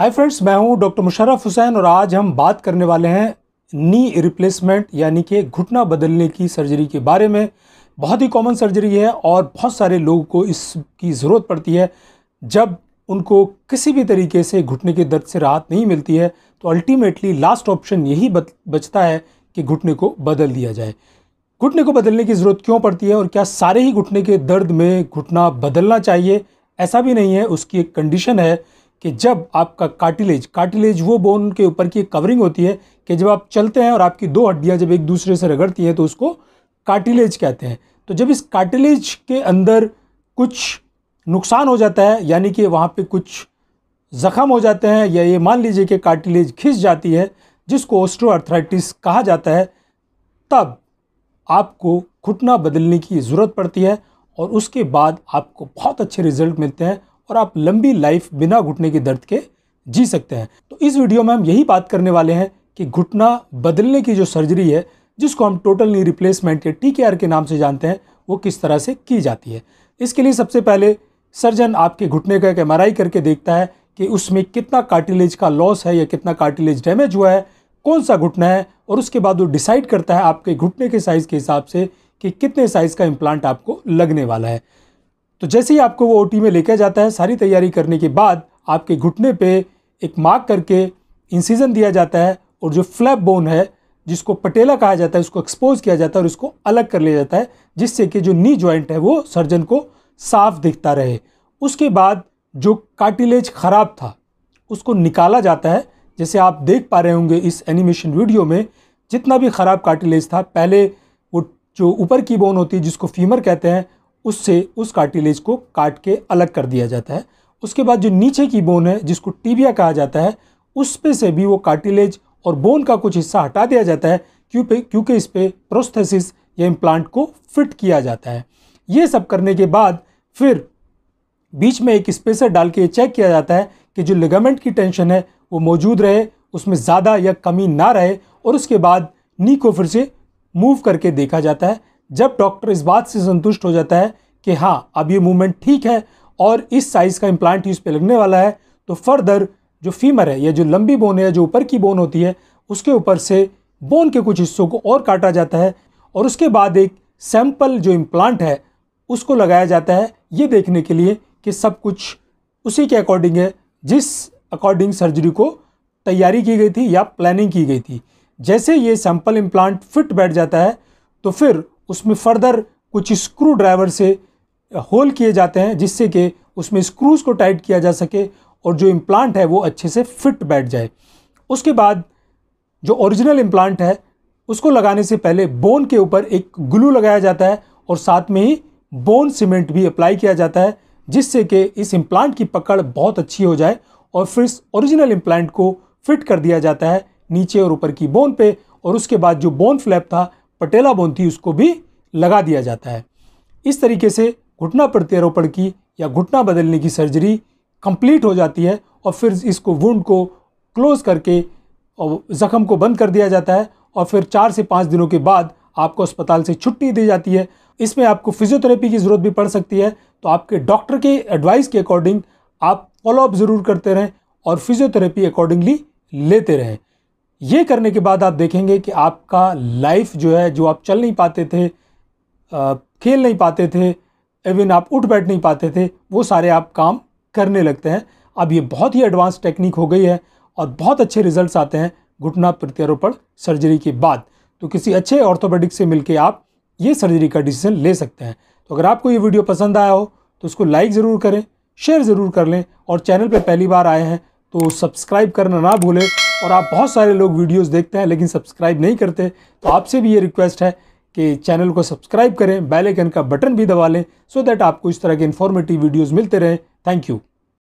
hi friends मैं हूं doctor Musharraf Hussain और आज हम बात करने वाले हैं नी रिप्लेसमेंट यानी कि घुटना बदलने की सर्जरी के बारे में बहुत ही कॉमन सर्जरी है और बहुत सारे लोगों को इसकी ज़रूरत पड़ती है जब उनको किसी भी तरीके से घुटने के दर्द से राहत नहीं मिलती है तो अल्टीमेटली लास्ट ऑप्शन यही बचता है कि घुटने को बदल दिया जाए घुटने को बदलने की ज़रूरत क्यों पड़ती है और क्या सारे ही घुटने के दर्द में घुटना बदलना चाहिए ऐसा भी नहीं है उसकी एक कंडीशन है कि जब आपका कार्टिलेज कार्टिलेज वो बोन के ऊपर की कवरिंग होती है कि जब आप चलते हैं और आपकी दो हड्डियाँ जब एक दूसरे से रगड़ती हैं तो उसको कार्टिलेज कहते हैं तो जब इस कार्टिलेज के अंदर कुछ नुकसान हो जाता है यानी कि वहाँ पे कुछ ज़ख्म हो जाते हैं या ये मान लीजिए कि कार्टिलेज खिंच जाती है जिसको ऑस्ट्रोआर्थराइटिस कहा जाता है तब आपको घुटना बदलने की ज़रूरत पड़ती है और उसके बाद आपको बहुत अच्छे रिजल्ट मिलते हैं और आप लंबी लाइफ बिना घुटने के दर्द के जी सकते हैं तो इस वीडियो में हम यही बात करने वाले हैं कि घुटना बदलने की जो सर्जरी है जिसको हम टोटल नी रिप्लेसमेंट या टी के नाम से जानते हैं वो किस तरह से की जाती है इसके लिए सबसे पहले सर्जन आपके घुटने का एक एम करके देखता है कि उसमें कितना कार्टिलेज का लॉस है या कितना कार्टिलेज डैमेज हुआ है कौन सा घुटना है और उसके बाद वो डिसाइड करता है आपके घुटने के साइज़ के हिसाब से कि कितने साइज़ का इम्प्लांट आपको लगने वाला है तो जैसे ही आपको वो ओ में लेकर जाता है सारी तैयारी करने के बाद आपके घुटने पे एक मार्क करके इंसीजन दिया जाता है और जो फ्लैप बोन है जिसको पटेला कहा जाता है उसको एक्सपोज किया जाता है और उसको अलग कर लिया जाता है जिससे कि जो नी ज्वाइंट है वो सर्जन को साफ दिखता रहे उसके बाद जो कार्टिलेज ख़राब था उसको निकाला जाता है जैसे आप देख पा रहे होंगे इस एनिमेशन वीडियो में जितना भी ख़राब कार्टिलेज था पहले वो जो ऊपर की बोन होती है जिसको फीमर कहते हैं उससे उस कार्टिलेज को काट के अलग कर दिया जाता है उसके बाद जो नीचे की बोन है जिसको टीबिया कहा जाता है उस पे से भी वो कार्टिलेज और बोन का कुछ हिस्सा हटा दिया जाता है क्योंकि क्योंकि इस पर प्रोस्थेसिस या इम्प्लांट को फिट किया जाता है ये सब करने के बाद फिर बीच में एक स्पेसर डाल के चेक किया जाता है कि जो लिगामेंट की टेंशन है वो मौजूद रहे उसमें ज़्यादा या कमी ना रहे और उसके बाद नी को फिर से मूव करके देखा जाता है जब डॉक्टर इस बात से संतुष्ट हो जाता है कि हाँ अब ये मूवमेंट ठीक है और इस साइज़ का इम्प्लांट उस पर लगने वाला है तो फर्दर जो फीमर है या जो लंबी बोन है या जो ऊपर की बोन होती है उसके ऊपर से बोन के कुछ हिस्सों को और काटा जाता है और उसके बाद एक सैम्पल जो इम्प्लांट है उसको लगाया जाता है ये देखने के लिए कि सब कुछ उसी के अकॉर्डिंग है जिस अकॉर्डिंग सर्जरी को तैयारी की गई थी या प्लानिंग की गई थी जैसे ये सैम्पल इम्प्लांट फिट बैठ जाता है तो फिर उसमें फर्दर कुछ स्क्रू ड्राइवर से होल किए जाते हैं जिससे कि उसमें स्क्रूज को टाइट किया जा सके और जो इम्प्लांट है वो अच्छे से फिट बैठ जाए उसके बाद जो ओरिजिनल इम्प्लांट है उसको लगाने से पहले बोन के ऊपर एक ग्लू लगाया जाता है और साथ में ही बोन सीमेंट भी अप्लाई किया जाता है जिससे कि इस इम्प्लांट की पकड़ बहुत अच्छी हो जाए और फिर इस ओरिजिनल इम्प्लांट को फिट कर दिया जाता है नीचे और ऊपर की बोन पे और उसके बाद जो बोन फ्लैप था पटेला बोन थी उसको भी लगा दिया जाता है इस तरीके से घुटना प्रत्यारोपण की या घुटना बदलने की सर्जरी कंप्लीट हो जाती है और फिर इसको वुंड को क्लोज करके और ज़ख़म को बंद कर दिया जाता है और फिर चार से पाँच दिनों के बाद आपको अस्पताल से छुट्टी दी जाती है इसमें आपको फिजियोथेरेपी की ज़रूरत भी पड़ सकती है तो आपके डॉक्टर के एडवाइस के अकॉर्डिंग आप फॉलोअप ज़रूर करते रहें और फिजियोथेरेपी अकॉर्डिंगली लेते रहें ये करने के बाद आप देखेंगे कि आपका लाइफ जो है जो आप चल नहीं पाते थे खेल नहीं पाते थे इवन आप उठ बैठ नहीं पाते थे वो सारे आप काम करने लगते हैं अब ये बहुत ही एडवांस टेक्निक हो गई है और बहुत अच्छे रिजल्ट्स आते हैं घुटना प्रत्यारोपण सर्जरी के बाद तो किसी अच्छे ऑर्थोपेडिक से मिलकर आप ये सर्जरी का डिसीजन ले सकते हैं तो अगर आपको ये वीडियो पसंद आया हो तो उसको लाइक ज़रूर करें शेयर ज़रूर कर लें और चैनल पर पहली बार आए हैं तो सब्सक्राइब करना ना भूलें और आप बहुत सारे लोग वीडियोस देखते हैं लेकिन सब्सक्राइब नहीं करते तो आपसे भी ये रिक्वेस्ट है कि चैनल को सब्सक्राइब करें बेल आइकन का बटन भी दबा लें सो दैट आपको इस तरह के इन्फॉर्मेटिव वीडियोज़ मिलते रहें थैंक यू